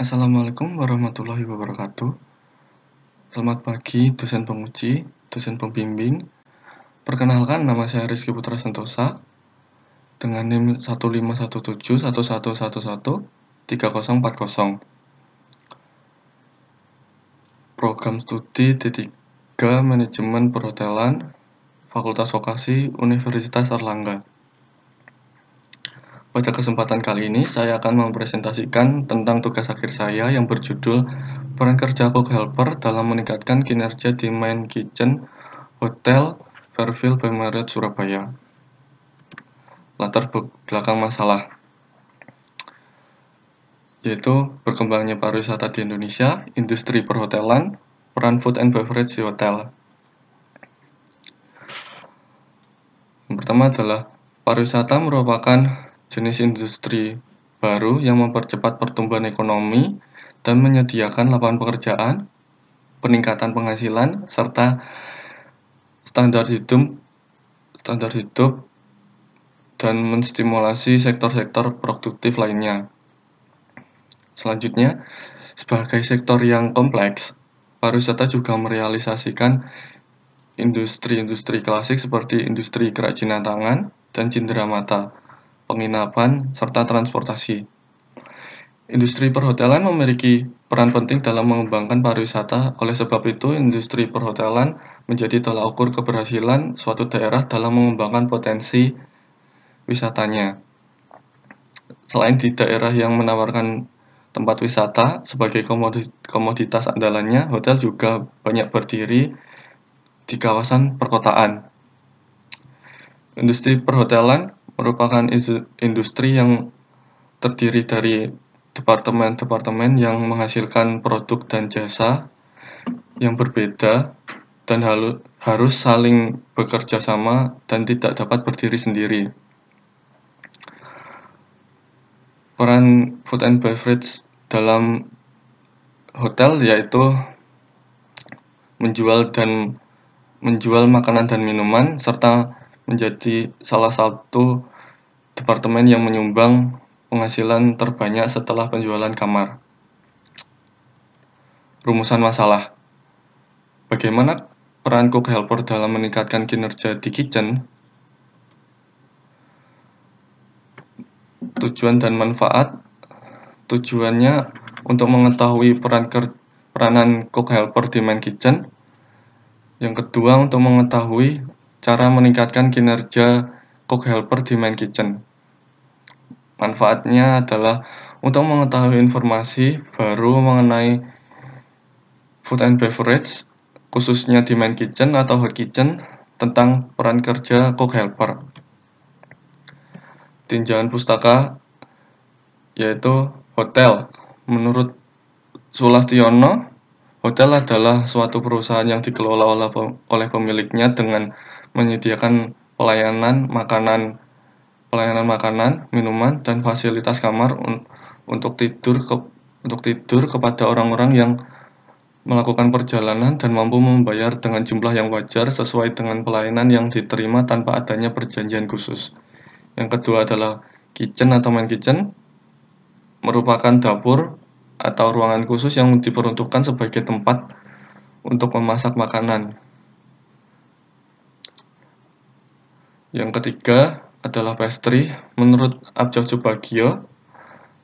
Assalamualaikum warahmatullahi wabarakatuh. Selamat pagi, dosen penguji, dosen pembimbing. Perkenalkan, nama saya Rizky Putra Sentosa dengan NIM 1517 1111 3040. Program studi D3 Manajemen Perhotelan Fakultas Vokasi Universitas Erlangga. Pada kesempatan kali ini, saya akan mempresentasikan tentang tugas akhir saya yang berjudul Peran Kerja Cook Helper dalam Meningkatkan Kinerja di Main Kitchen Hotel Fairfield by Marriott Surabaya. Latar belakang masalah yaitu berkembangnya pariwisata di Indonesia, industri perhotelan, peran food and beverage di hotel. Yang pertama adalah pariwisata merupakan jenis industri baru yang mempercepat pertumbuhan ekonomi dan menyediakan lapangan pekerjaan, peningkatan penghasilan, serta standar hidup, standar hidup dan menstimulasi sektor-sektor produktif lainnya. Selanjutnya, sebagai sektor yang kompleks, pariwisata juga merealisasikan industri-industri klasik seperti industri kerajinan tangan dan cindera mata penginapan, serta transportasi. Industri perhotelan memiliki peran penting dalam mengembangkan pariwisata, oleh sebab itu industri perhotelan menjadi tolak ukur keberhasilan suatu daerah dalam mengembangkan potensi wisatanya. Selain di daerah yang menawarkan tempat wisata sebagai komoditas andalannya, hotel juga banyak berdiri di kawasan perkotaan. Industri perhotelan merupakan industri yang terdiri dari departemen-departemen yang menghasilkan produk dan jasa yang berbeda dan harus saling bekerja sama dan tidak dapat berdiri sendiri. Peran food and beverage dalam hotel yaitu menjual dan menjual makanan dan minuman serta menjadi salah satu departemen yang menyumbang penghasilan terbanyak setelah penjualan kamar. Rumusan masalah. Bagaimana peran cook helper dalam meningkatkan kinerja di kitchen? Tujuan dan manfaat. Tujuannya untuk mengetahui peran ker peranan cook helper di main kitchen. Yang kedua untuk mengetahui Cara meningkatkan kinerja cook helper di main kitchen. Manfaatnya adalah untuk mengetahui informasi baru mengenai food and beverage, khususnya di main kitchen atau hot kitchen, tentang peran kerja cook helper. Tinjauan pustaka yaitu hotel. Menurut Sulastiono, hotel adalah suatu perusahaan yang dikelola oleh pemiliknya dengan menyediakan pelayanan makanan, pelayanan makanan, minuman, dan fasilitas kamar un untuk tidur ke untuk tidur kepada orang-orang yang melakukan perjalanan dan mampu membayar dengan jumlah yang wajar sesuai dengan pelayanan yang diterima tanpa adanya perjanjian khusus. Yang kedua adalah kitchen atau main kitchen merupakan dapur atau ruangan khusus yang diperuntukkan sebagai tempat untuk memasak makanan Yang ketiga adalah pastry. Menurut Abjad Subagio,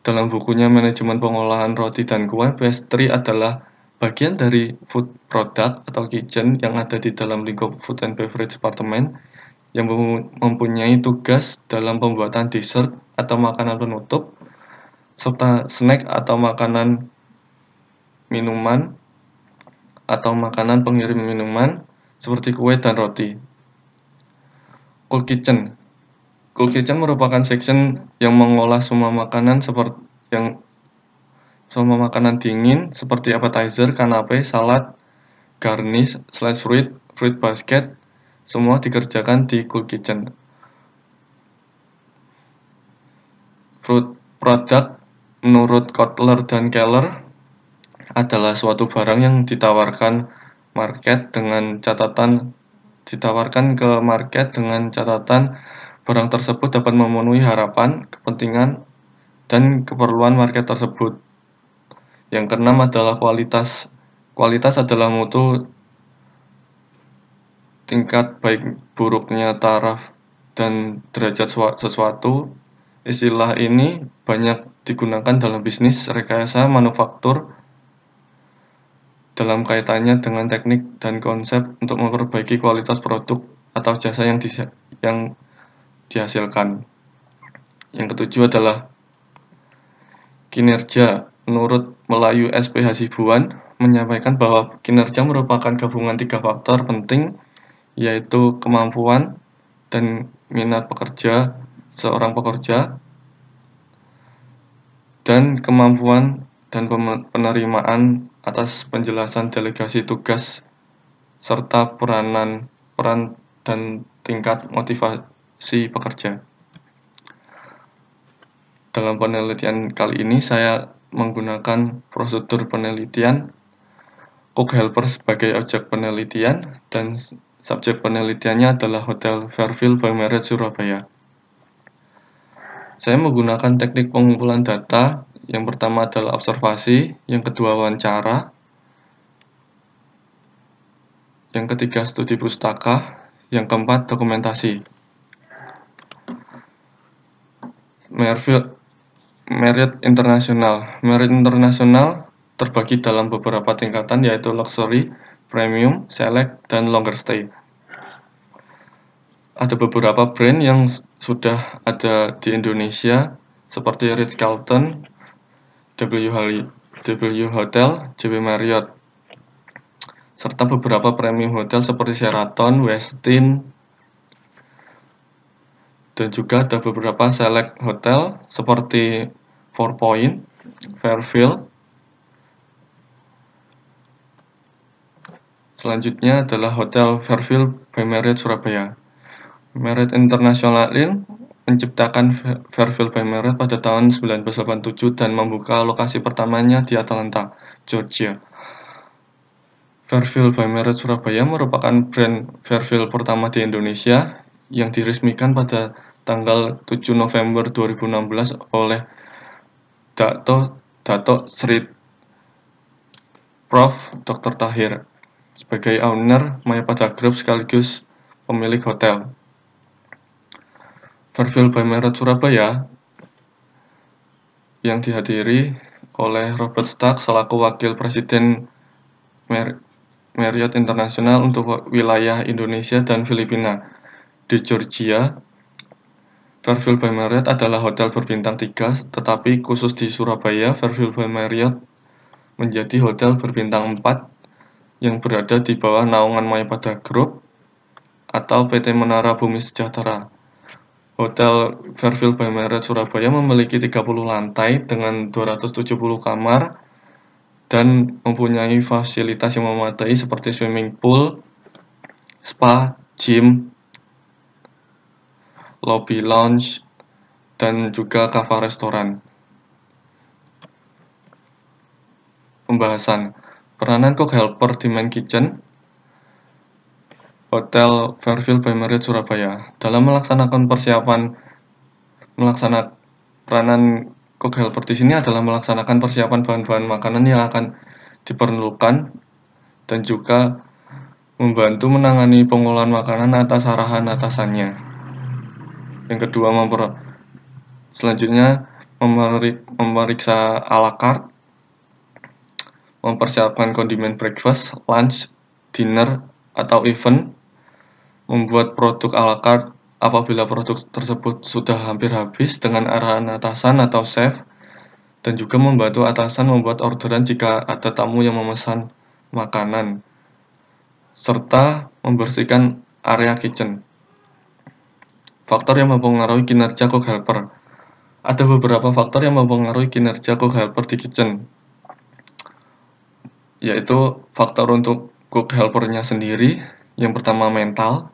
dalam bukunya Manajemen Pengolahan Roti dan Kue, pastry adalah bagian dari food product atau kitchen yang ada di dalam lingkup food and beverage department yang mempunyai tugas dalam pembuatan dessert atau makanan penutup serta snack atau makanan minuman atau makanan pengirim minuman seperti kue dan roti. Cool Kitchen. Cool Kitchen merupakan section yang mengolah semua makanan seperti yang semua makanan dingin seperti appetizer, kanape, salad, garnish, slice fruit, fruit basket, semua dikerjakan di Cool Kitchen. Fruit product menurut Kotler dan Keller adalah suatu barang yang ditawarkan market dengan catatan ditawarkan ke market dengan catatan barang tersebut dapat memenuhi harapan, kepentingan, dan keperluan market tersebut. Yang keenam adalah kualitas. Kualitas adalah mutu tingkat baik buruknya taraf dan derajat sesuatu. Istilah ini banyak digunakan dalam bisnis rekayasa manufaktur dalam kaitannya dengan teknik dan konsep untuk memperbaiki kualitas produk atau jasa yang, di, yang dihasilkan. Yang ketujuh adalah kinerja. Menurut Melayu SPH Sibuan, menyampaikan bahwa kinerja merupakan gabungan tiga faktor penting, yaitu kemampuan dan minat pekerja seorang pekerja, dan kemampuan dan penerimaan atas penjelasan delegasi tugas serta peranan peran dan tingkat motivasi pekerja. Dalam penelitian kali ini saya menggunakan prosedur penelitian Cook Helper sebagai objek penelitian dan subjek penelitiannya adalah Hotel Fairfield By Marriott Surabaya. Saya menggunakan teknik pengumpulan data yang pertama adalah observasi, yang kedua wawancara, yang ketiga studi pustaka, yang keempat dokumentasi. Merfield Merit Internasional. Merit Internasional terbagi dalam beberapa tingkatan yaitu luxury, premium, select, dan longer stay. Ada beberapa brand yang sudah ada di Indonesia seperti Ritz Carlton, W, w Hotel, JW Marriott, serta beberapa premium hotel seperti Sheraton, Westin, dan juga ada beberapa select hotel seperti Four Point, Fairfield. Selanjutnya adalah Hotel Fairfield by Marriott Surabaya. Marriott International Inn menciptakan Fairfield by Marriott pada tahun 1987 dan membuka lokasi pertamanya di Atlanta, Georgia. Fairfield by Marriott Surabaya merupakan brand Fairfield pertama di Indonesia yang diresmikan pada tanggal 7 November 2016 oleh Dato Dato Sri Prof. Dr. Tahir sebagai owner Mayapada Group sekaligus pemilik hotel. Perfil Bamirat Surabaya yang dihadiri oleh Robert Stark selaku Wakil Presiden Mer Marriott Internasional untuk wilayah Indonesia dan Filipina di Georgia. Fairfield by Marriott adalah hotel berbintang 3, tetapi khusus di Surabaya, Fairfield by Marriott menjadi hotel berbintang 4 yang berada di bawah naungan Mayapada Group atau PT Menara Bumi Sejahtera. Hotel Fairfield by Marriott Surabaya memiliki 30 lantai dengan 270 kamar dan mempunyai fasilitas yang memadai seperti swimming pool, spa, gym, lobby lounge, dan juga kafe restoran. Pembahasan Peranan cook helper di main kitchen Hotel Fairfield by Marriott Surabaya. Dalam melaksanakan persiapan melaksanakan peranan cook helper di sini adalah melaksanakan persiapan bahan-bahan makanan yang akan diperlukan dan juga membantu menangani pengolahan makanan atas arahan atasannya. Yang kedua, memper selanjutnya memerik memeriksa ala carte, mempersiapkan kondimen breakfast, lunch, dinner, atau event, membuat produk ala carte apabila produk tersebut sudah hampir habis dengan arahan atasan atau chef, dan juga membantu atasan membuat orderan jika ada tamu yang memesan makanan, serta membersihkan area kitchen. Faktor yang mempengaruhi kinerja cook helper Ada beberapa faktor yang mempengaruhi kinerja cook helper di kitchen, yaitu faktor untuk cook helpernya sendiri, yang pertama mental,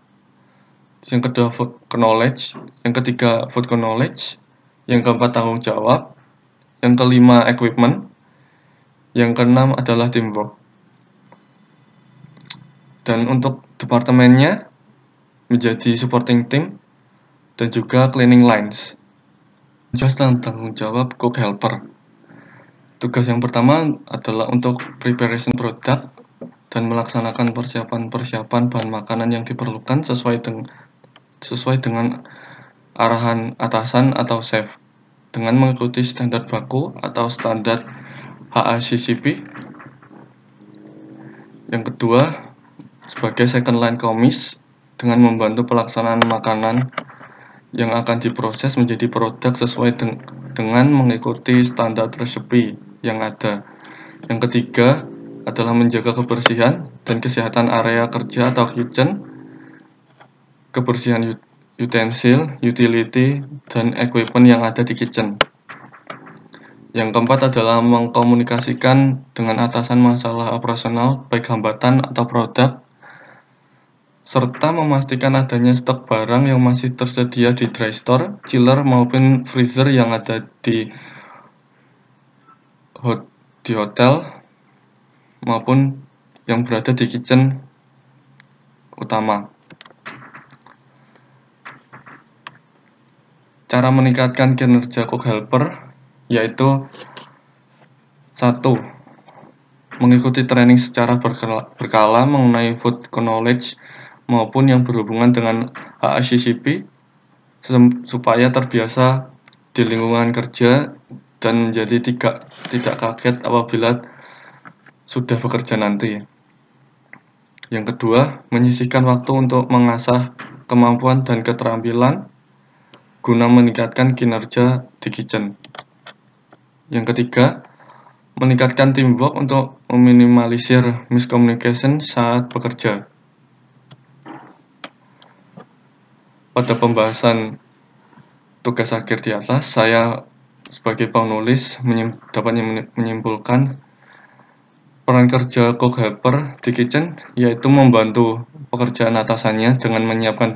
yang kedua food knowledge, yang ketiga food knowledge, yang keempat tanggung jawab, yang kelima equipment, yang keenam adalah teamwork. Dan untuk departemennya menjadi supporting team dan juga cleaning lines. Tugas dan tanggung jawab cook helper. Tugas yang pertama adalah untuk preparation product dan melaksanakan persiapan-persiapan bahan makanan yang diperlukan sesuai dengan sesuai dengan arahan atasan atau chef dengan mengikuti standar baku atau standar HACCP. Yang kedua, sebagai second line komis dengan membantu pelaksanaan makanan yang akan diproses menjadi produk sesuai deng dengan mengikuti standar resepi yang ada. Yang ketiga adalah menjaga kebersihan dan kesehatan area kerja atau kitchen kebersihan utensil, utility, dan equipment yang ada di kitchen. Yang keempat adalah mengkomunikasikan dengan atasan masalah operasional, baik hambatan atau produk, serta memastikan adanya stok barang yang masih tersedia di dry store, chiller maupun freezer yang ada di di hotel maupun yang berada di kitchen utama. cara meningkatkan kinerja cook helper yaitu satu mengikuti training secara berkala mengenai food knowledge maupun yang berhubungan dengan HACCP supaya terbiasa di lingkungan kerja dan jadi tidak tidak kaget apabila sudah bekerja nanti. Yang kedua, menyisihkan waktu untuk mengasah kemampuan dan keterampilan guna meningkatkan kinerja di kitchen. Yang ketiga, meningkatkan teamwork untuk meminimalisir miscommunication saat bekerja. Pada pembahasan tugas akhir di atas, saya sebagai penulis dapat menyimpulkan peran kerja cook helper di kitchen yaitu membantu pekerjaan atasannya dengan menyiapkan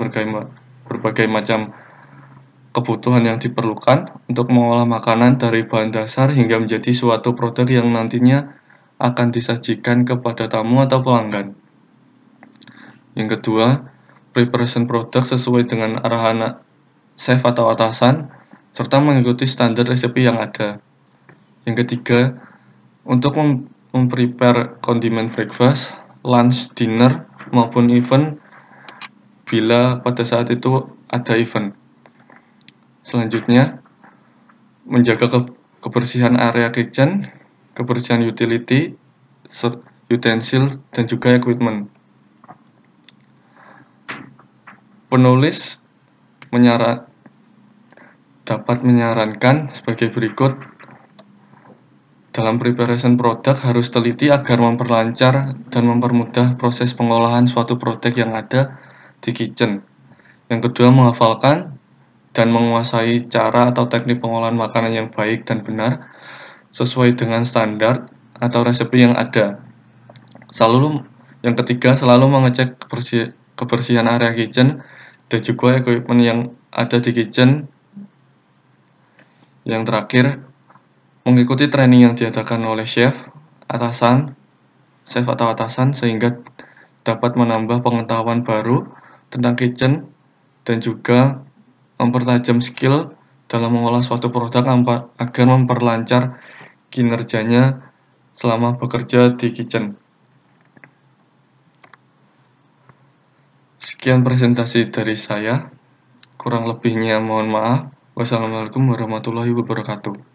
berbagai macam kebutuhan yang diperlukan untuk mengolah makanan dari bahan dasar hingga menjadi suatu produk yang nantinya akan disajikan kepada tamu atau pelanggan. Yang kedua, preparation product sesuai dengan arahan chef atau atasan, serta mengikuti standar resepi yang ada. Yang ketiga, untuk mem memprepare condiment, breakfast, lunch, dinner, maupun event bila pada saat itu ada event. Selanjutnya, menjaga ke kebersihan area kitchen, kebersihan utility, utensil, dan juga equipment. Penulis menyarat dapat menyarankan sebagai berikut dalam preparation produk harus teliti agar memperlancar dan mempermudah proses pengolahan suatu produk yang ada di kitchen. Yang kedua, menghafalkan dan menguasai cara atau teknik pengolahan makanan yang baik dan benar sesuai dengan standar atau resep yang ada. Selalu yang ketiga selalu mengecek kebersi kebersihan area kitchen dan juga equipment yang ada di kitchen. Yang terakhir mengikuti training yang diadakan oleh chef, atasan, chef atau atasan sehingga dapat menambah pengetahuan baru tentang kitchen dan juga mempertajam skill dalam mengolah suatu produk agar memperlancar kinerjanya selama bekerja di kitchen. Sekian presentasi dari saya. Kurang lebihnya mohon maaf. Wassalamualaikum warahmatullahi wabarakatuh.